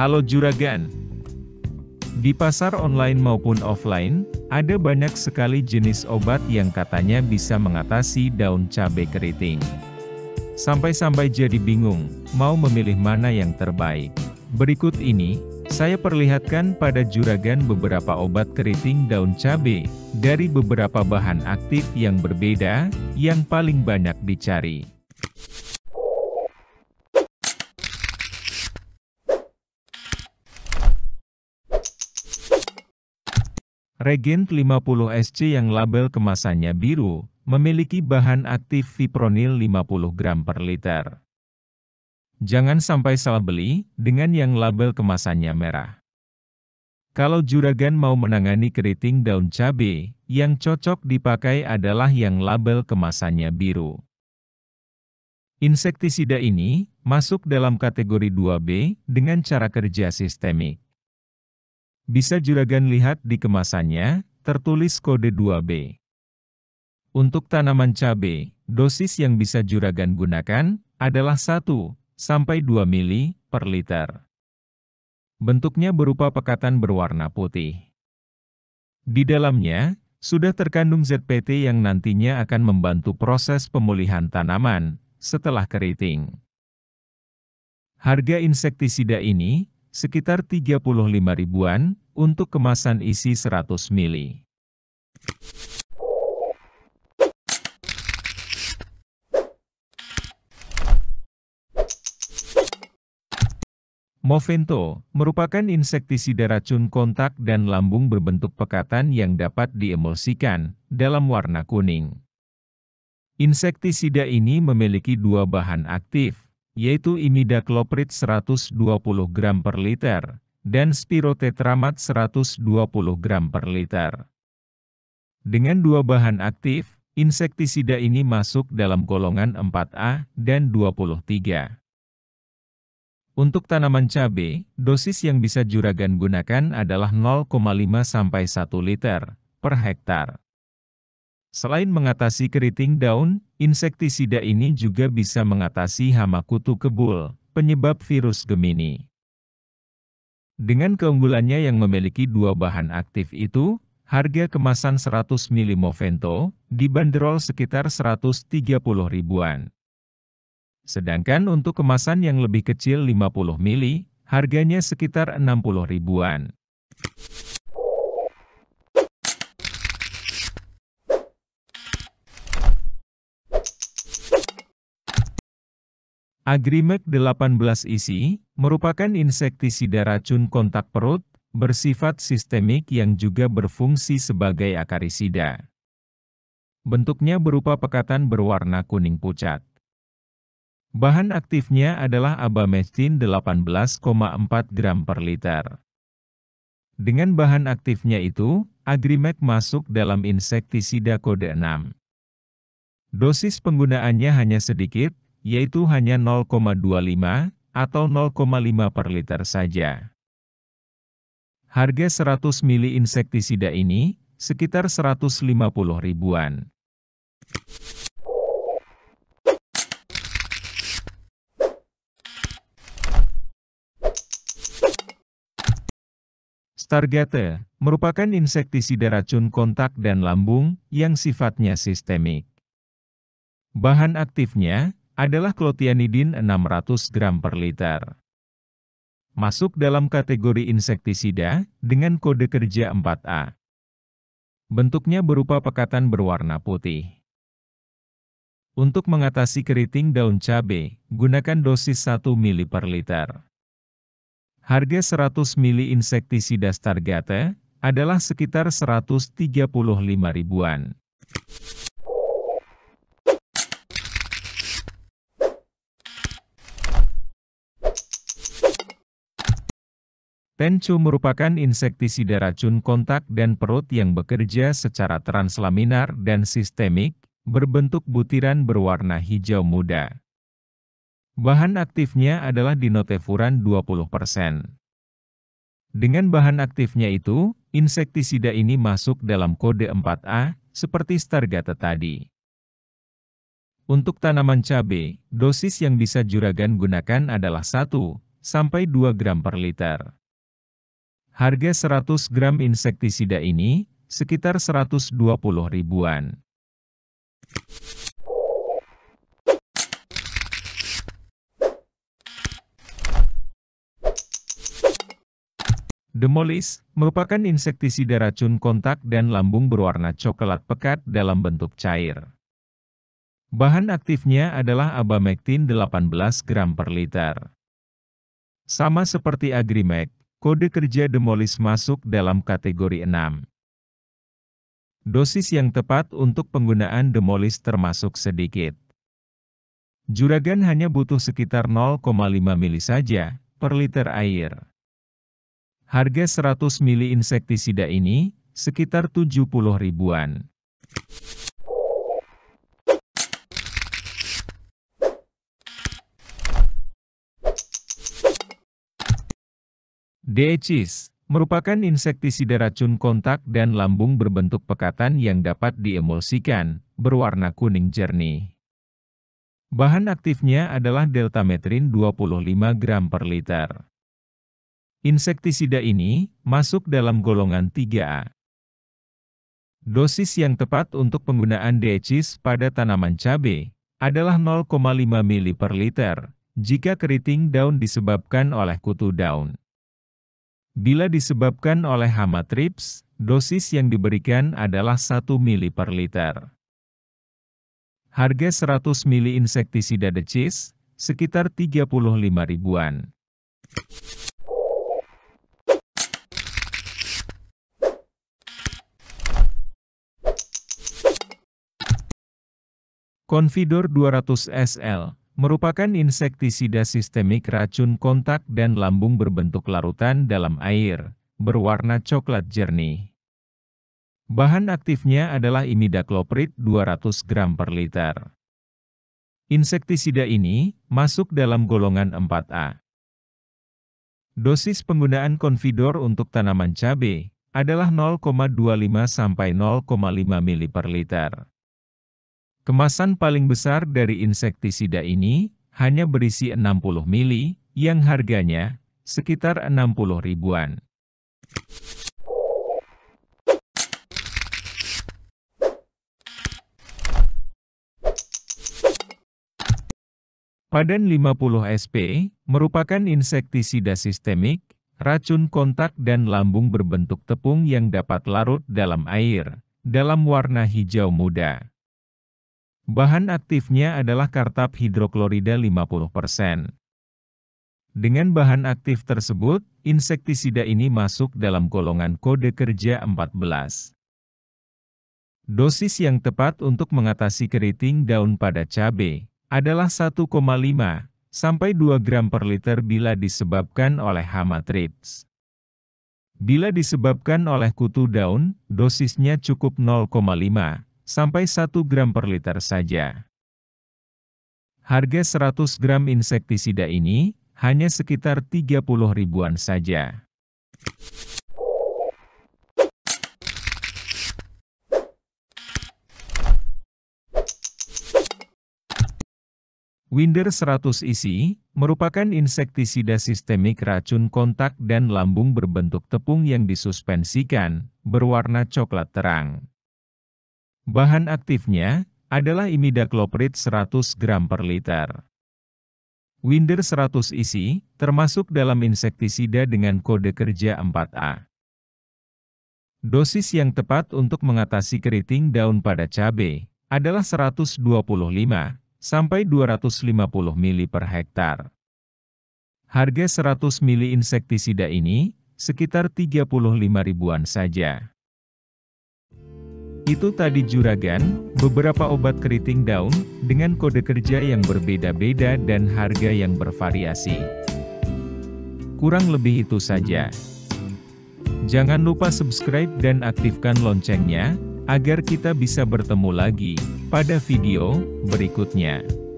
Halo Juragan. Di pasar online maupun offline, ada banyak sekali jenis obat yang katanya bisa mengatasi daun cabai keriting. Sampai-sampai jadi bingung, mau memilih mana yang terbaik. Berikut ini, saya perlihatkan pada juragan beberapa obat keriting daun cabai, dari beberapa bahan aktif yang berbeda, yang paling banyak dicari. Regent 50 SC yang label kemasannya biru, memiliki bahan aktif fipronil 50 gram per liter. Jangan sampai salah beli, dengan yang label kemasannya merah. Kalau juragan mau menangani keriting daun cabai, yang cocok dipakai adalah yang label kemasannya biru. Insektisida ini, masuk dalam kategori 2B, dengan cara kerja sistemik. Bisa juragan lihat di kemasannya, tertulis kode 2B. Untuk tanaman cabai, dosis yang bisa juragan gunakan adalah 1 sampai 2 mili per liter. Bentuknya berupa pekatan berwarna putih. Di dalamnya, sudah terkandung ZPT yang nantinya akan membantu proses pemulihan tanaman setelah keriting. Harga insektisida ini sekitar 35 ribuan untuk kemasan isi 100 ml. Movento merupakan insektisida racun kontak dan lambung berbentuk pekatan yang dapat diemulsikan dalam warna kuning. Insektisida ini memiliki dua bahan aktif, yaitu imidacloprid 120 gram per liter dan spirotetramat 120 gram per liter. Dengan dua bahan aktif, insektisida ini masuk dalam golongan 4A dan 23. Untuk tanaman cabai, dosis yang bisa juragan gunakan adalah 0,5 sampai 1 liter per hektar. Selain mengatasi keriting daun, insektisida ini juga bisa mengatasi hama kutu kebul, penyebab virus Gemini. Dengan keunggulannya yang memiliki dua bahan aktif itu, harga kemasan 100 ml Movento dibanderol sekitar 130 ribuan. Sedangkan untuk kemasan yang lebih kecil 50 ml, harganya sekitar 60 ribuan. Agrimek 18 isi, merupakan insektisida racun kontak perut, bersifat sistemik yang juga berfungsi sebagai akarisida. Bentuknya berupa pekatan berwarna kuning pucat. Bahan aktifnya adalah abamectin 18,4 gram per liter. Dengan bahan aktifnya itu, Agrimek masuk dalam insektisida kode 6. Dosis penggunaannya hanya sedikit, yaitu hanya 0,25 atau 0,5 per liter saja. Harga 100 ml insektisida ini, sekitar 150 ribuan. Stargate merupakan insektisida racun kontak dan lambung yang sifatnya sistemik. Bahan aktifnya adalah klotianidin 600 gram per liter. Masuk dalam kategori insektisida dengan kode kerja 4A. Bentuknya berupa pekatan berwarna putih. Untuk mengatasi keriting daun cabai, gunakan dosis 1 ml per liter. Harga 100 ml insektisida Stargate adalah sekitar 135 ribuan. Tenchu merupakan insektisida racun kontak dan perut yang bekerja secara translaminar dan sistemik, berbentuk butiran berwarna hijau muda. Bahan aktifnya adalah dinotefuran 20%. Dengan bahan aktifnya itu, insektisida ini masuk dalam kode 4A, seperti stargate tadi. Untuk tanaman cabai, dosis yang bisa juragan gunakan adalah 1, 2 gram per liter. Harga 100 gram insektisida ini, sekitar 120 ribuan. Demolis merupakan insektisida racun kontak dan lambung berwarna coklat pekat dalam bentuk cair. Bahan aktifnya adalah abamectin 18 gram per liter. Sama seperti agrimek, kode kerja demolis masuk dalam kategori 6. Dosis yang tepat untuk penggunaan demolis termasuk sedikit. Juragan hanya butuh sekitar 0,5 mili saja per liter air. Harga 100 mili insektisida ini sekitar 70 ribuan. Decis merupakan insektisida racun kontak dan lambung berbentuk pekatan yang dapat diemulsikan, berwarna kuning jernih. Bahan aktifnya adalah deltametrin 25 gram per liter. Insektisida ini masuk dalam golongan 3A. Dosis yang tepat untuk penggunaan decis pada tanaman cabai adalah 0,5 ml per liter jika keriting daun disebabkan oleh kutu daun. Bila disebabkan oleh hama trips, dosis yang diberikan adalah 1 mili per liter. Harga 100 mili insektisida decis, sekitar 35 ribuan. Confidor 200 SL merupakan insektisida sistemik racun kontak dan lambung berbentuk larutan dalam air, berwarna coklat jernih. Bahan aktifnya adalah imidacloprid 200 gram per liter. Insektisida ini masuk dalam golongan 4A. Dosis penggunaan konfidor untuk tanaman cabai adalah 0,25 sampai 0,5 ml per liter. Kemasan paling besar dari insektisida ini hanya berisi 60 mili yang harganya sekitar 60 ribuan. Padan 50 SP merupakan insektisida sistemik, racun kontak dan lambung berbentuk tepung yang dapat larut dalam air, dalam warna hijau muda. Bahan aktifnya adalah kartap hidroklorida 50%. Dengan bahan aktif tersebut, insektisida ini masuk dalam golongan kode kerja 14. Dosis yang tepat untuk mengatasi keriting daun pada cabai adalah 1,5 sampai 2 gram per liter bila disebabkan oleh hama trips. Bila disebabkan oleh kutu daun, dosisnya cukup 0,5 sampai 1 gram per liter saja. Harga 100 gram insektisida ini hanya sekitar 30 ribuan saja. Winder 100 isi merupakan insektisida sistemik racun kontak dan lambung berbentuk tepung yang disuspensikan, berwarna coklat terang. Bahan aktifnya adalah imidacloprid 100 gram per liter. Winder 100 isi, termasuk dalam insektisida dengan kode kerja 4A. Dosis yang tepat untuk mengatasi keriting daun pada cabai adalah 125 sampai 250 mili per hektar. Harga 100 mili insektisida ini sekitar 35 ribuan saja. Itu tadi juragan, beberapa obat keriting daun, dengan kode kerja yang berbeda-beda dan harga yang bervariasi. Kurang lebih itu saja. Jangan lupa subscribe dan aktifkan loncengnya, agar kita bisa bertemu lagi, pada video, berikutnya.